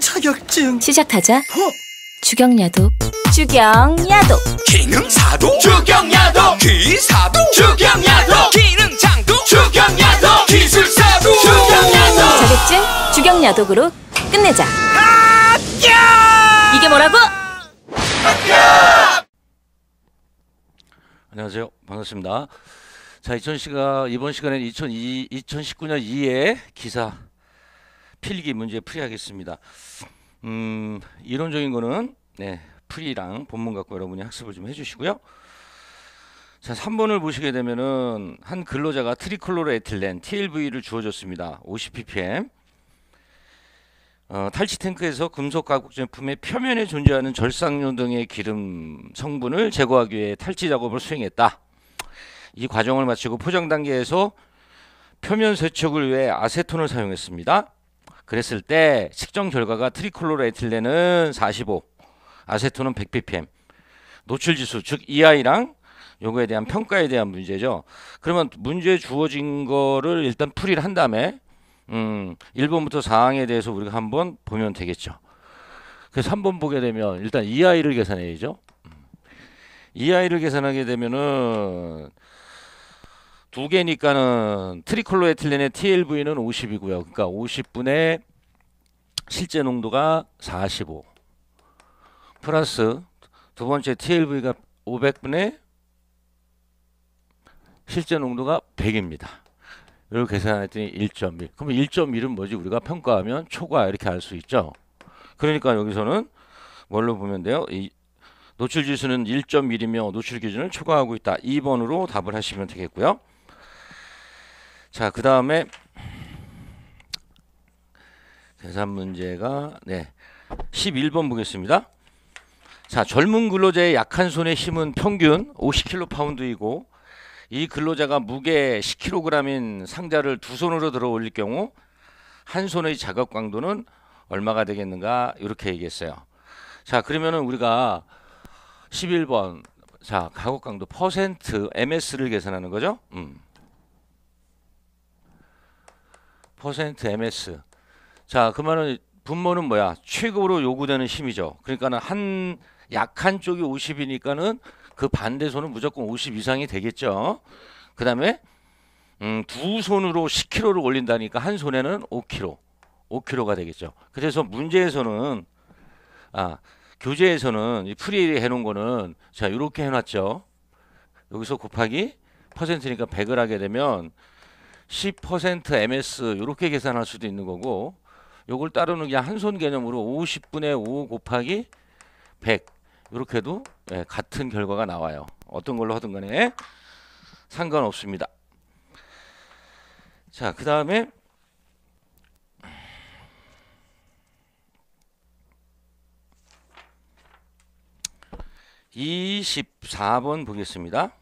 자격증 시작하자 어? 주경야도 주경야도 기능사도 주경야도 기사도 주경야도 기능장도 주경야도 기술사도 주경야도 자격증 주경야독으로 끝내자 이게 뭐라고? 안녕하세요 반갑습니다 자 이천 씨가 이번 시간에 2019년 2의 기사 필기 문제 풀이하겠습니다. 음, 이론적인 거는 네, 풀이랑 본문 갖고 여러분이 학습을 좀 해주시고요. 자, 3번을 보시게 되면은 한 근로자가 트리클로로 에틸렌 TLV를 주어줬습니다. 50ppm. 어, 탈취 탱크에서 금속 가공 제품의 표면에 존재하는 절삭류 등의 기름 성분을 제거하기 위해 탈취 작업을 수행했다. 이 과정을 마치고 포장 단계에서 표면 세척을 위해 아세톤을 사용했습니다. 그랬을 때 측정 결과가 트리콜로레틸레는 45, 아세톤은 100ppm. 노출 지수 즉 EI랑 요거에 대한 평가에 대한 문제죠. 그러면 문제 주어진 거를 일단 풀이를 한 다음에 음, 1번부터 4항에 대해서 우리가 한번 보면 되겠죠. 그래서 한 번 보게 되면 일단 EI를 계산해야죠. EI를 계산하게 되면은 두 개니까는 트리콜로에틸렌의 TLV는 50이고요. 그러니까 50분의 실제 농도가 45 플러스 두 번째 TLV가 500분의 실제 농도가 100입니다. 이렇게 계산했더니 1.1. 그럼 1.1은 뭐지? 우리가 평가하면 초과 이렇게 알수 있죠. 그러니까 여기서는 뭘로 보면 돼요? 노출 지수는 1.1이며 노출 기준을 초과하고 있다. 2번으로 답을 하시면 되겠고요. 자, 그 다음에 계산 문제가 네 11번 보겠습니다. 자 젊은 근로자의 약한 손의 힘은 평균 50kg이고 이 근로자가 무게 10kg인 상자를 두 손으로 들어 올릴 경우 한 손의 작업 강도는 얼마가 되겠는가 이렇게 얘기했어요. 자 그러면은 우리가 11번 자 가격 강도 퍼센트 MS를 계산하는 거죠. 음. 퍼센트 MS 자, 그말은 분모는 뭐야? 최고로 요구되는 힘이죠. 그러니까는 한 약한 쪽이 50이니까는 그 반대손은 무조건 50 이상이 되겠죠. 그 다음에 음, 두 손으로 10kg를 올린다니까 한 손에는 5kg, 5kg가 되겠죠. 그래서 문제에서는 아 교재에서는 프리 해놓은 거는 자 이렇게 해놨죠. 여기서 곱하기 퍼센트니까 100을 하게 되면 10% MS 이렇게 계산할 수도 있는 거고 요걸 따르는 그냥 한손 개념으로 50분의 5 곱하기 100 이렇게 도 예, 같은 결과가 나와요. 어떤 걸로 하든 간에 상관없습니다. 자, 그 다음에 2 4번 보겠습니다.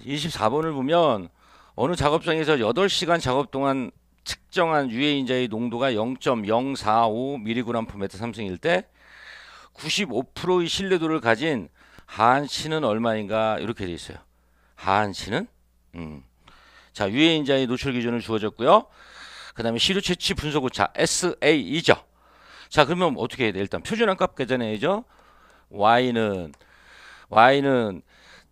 2 4 번을 보면 어느 작업장에서 8 시간 작업 동안 측정한 유해인자의 농도가 0.045mg/m 삼성일 때 95%의 신뢰도를 가진 한치는 얼마인가 이렇게 돼 있어요. 한치는 음. 자 유해인자의 노출 기준을 주어졌고요. 그 다음에 시료 채취 분석 오차 SA이죠. 자 그러면 어떻게 해야 돼? 일단 표준한 값 계산해야죠. Y는 Y는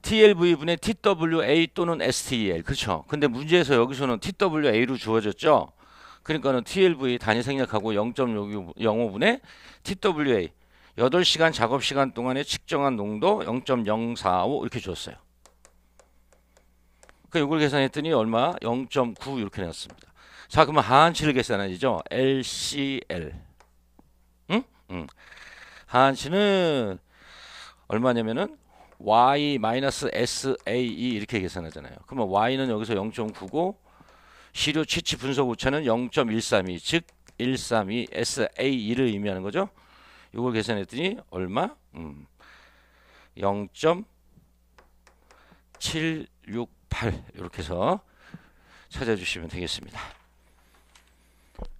TLV분의 TWA 또는 STEL 그렇죠. 근데 문제에서 여기서는 TWA로 주어졌죠. 그러니까는 TLV 단위 생략하고 0.05분의 TWA 8시간 작업 시간 동안에 측정한 농도 0.045 이렇게 줬어요. 그 이걸 계산했더니 얼마? 0.9 이렇게 나왔습니다. 자, 그러면 하한치를 계산하죠. LCL. 응? 응. 하한치는 얼마냐면은 y 마 sae 이렇게 계산하잖아요. 그러면 y는 여기서 0.9고 시료 치치 분석 오차는 0.132, 즉132 sae를 의미하는 거죠. 이걸 계산했더니 얼마? 음, 0.768 이렇게 해서 찾아주시면 되겠습니다.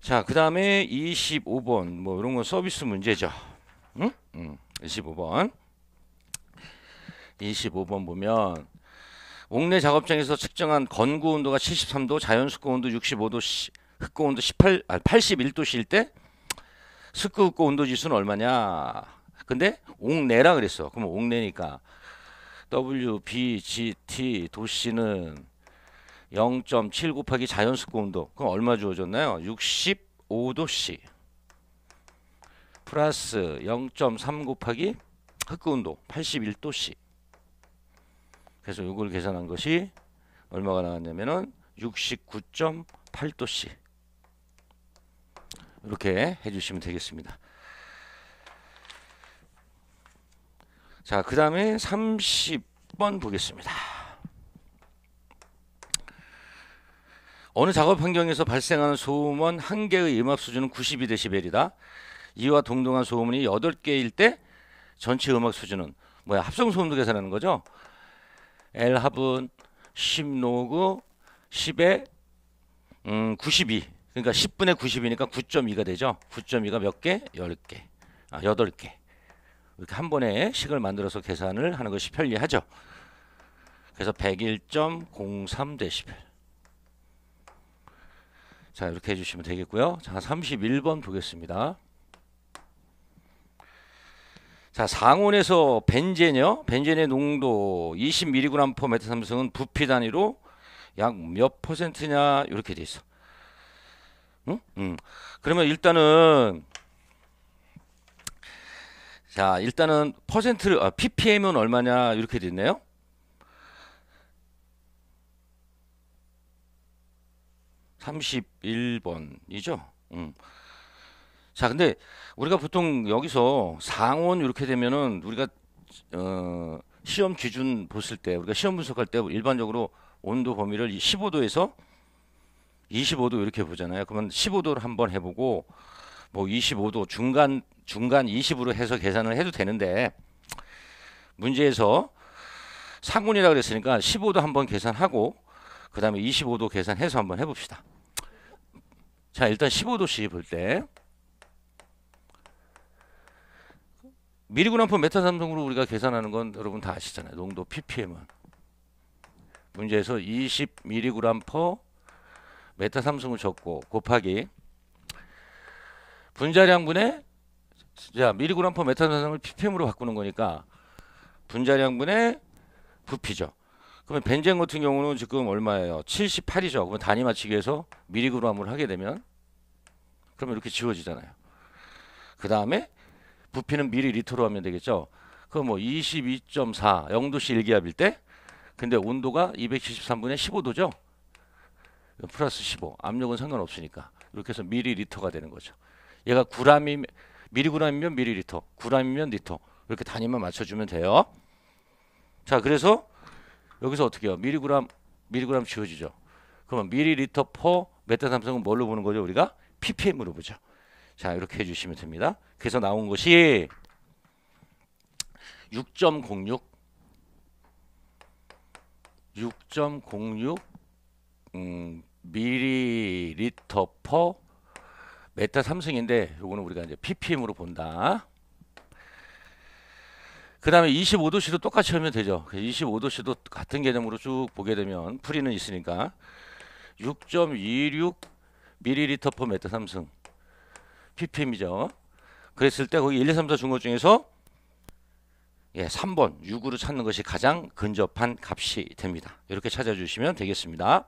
자, 그 다음에 25번 뭐 이런 건 서비스 문제죠. 응? 응, 음, 25번. 25번 보면 옥내 작업장에서 측정한 건구 온도가 73도, 자연 습고 온도 65도, 시, 흑고 온도 18, 81도씨일 아, 때 습고 흑고 온도 지수는 얼마냐? 근데 옥내라 그랬어. 그럼 옥내니까 W, B, G, T 도씨는 0.7 곱하기 자연 습고 온도. 그럼 얼마 주어졌나요? 65도씨. 플러스 0.3 곱하기 흑구 온도 81도씨. 그래서 이걸 계산한 것이 얼마가 나왔냐면은 69.8도씨 이렇게 해주시면 되겠습니다. 자, 그 다음에 30번 보겠습니다. 어느 작업 환경에서 발생하는 소음은 한 개의 음압 수준은 9 2데시이다 이와 동등한 소음이 8개일 때 전체 음악 수준은 뭐야 합성 소음도 계산하는 거죠. L 합은 10 로그 10의 음, 92 그러니까 10분의 90이니까 9.2가 되죠 9.2가 몇 개? 10개 아 8개 이렇게 한 번에 식을 만들어서 계산을 하는 것이 편리하죠 그래서 101.03 데시벨 자 이렇게 해주시면 되겠고요 자 31번 보겠습니다 자, 상온에서 벤젠이요. 벤젠의 농도 2 0 m g per m 성은 부피 단위로 약 몇 퍼센트냐 이렇게 돼 있어. 응? 응. 그러면 일단은 자, 일단은 퍼센트를 아, ppm은 얼마냐 이렇게 돼 있네요. 3 1 번이죠 응. 자, 근데 우리가 보통 여기서 상온 이렇게 되면은 우리가 어, 시험 기준 보실 때 우리가 시험 분석할 때 일반적으로 온도 범위를 15도에서 25도 이렇게 보잖아요. 그러면 15도를 한번 해보고 뭐 25도 중간 중간 20으로 해서 계산을 해도 되는데 문제에서 상온이라 고 그랬으니까 15도 한번 계산하고 그 다음에 25도 계산해서 한번 해봅시다. 자 일단 15도씩 볼때 미리그남폰 메타삼성으로 우리가 계산하는 건 여러분 다 아시잖아요. 농도 ppm은 문제에서 20mg/퍼 메타삼성을 적고 곱하기 분자량분의 자 미리그램퍼 메타삼성을 ppm으로 바꾸는 거니까 분자량분의 부피죠. 그러면 벤젠 같은 경우는 지금 얼마예요? 78이죠. 그럼 단위 맞추기위해서 미리그램을 하게 되면 그러면 이렇게 지워지잖아요. 그 다음에 부피는 미리 리터로 하면 되겠죠. 그뭐22.4 0도씨 1기압일 때 근데 온도가 273분의 15도죠. 플러스 15. 압력은 상관없으니까. 이렇게 해서 미리리터가 되는 거죠. 얘가 구람이 미리구람이면 미리리터, 구람이면 리터. 이렇게 단위만 맞춰주면 돼요. 자, 그래서 여기서 어떻게 해요? 미리구람, 미리구람 지워지죠. 그러면 미리리터 퍼 메타 삼성은 뭘로 보는 거죠? 우리가 ppm으로 보죠. 자 이렇게 해주시면 됩니다. 그래서 나온 것이 6.06 6.06 음, 미리리터 퍼 메타 삼승인데 요거는 우리가 이제 ppm으로 본다. 그 다음에 25도씨도 똑같이 하면 되죠. 25도씨도 같은 개념으로 쭉 보게 되면 프리는 있으니까 6.26 미리리터 퍼 메타 삼승 ppm이죠. 그랬을 때 거기 1, 2, 3, 4준것 중에서 예, 3번 6으로 찾는 것이 가장 근접한 값이 됩니다. 이렇게 찾아주시면 되겠습니다.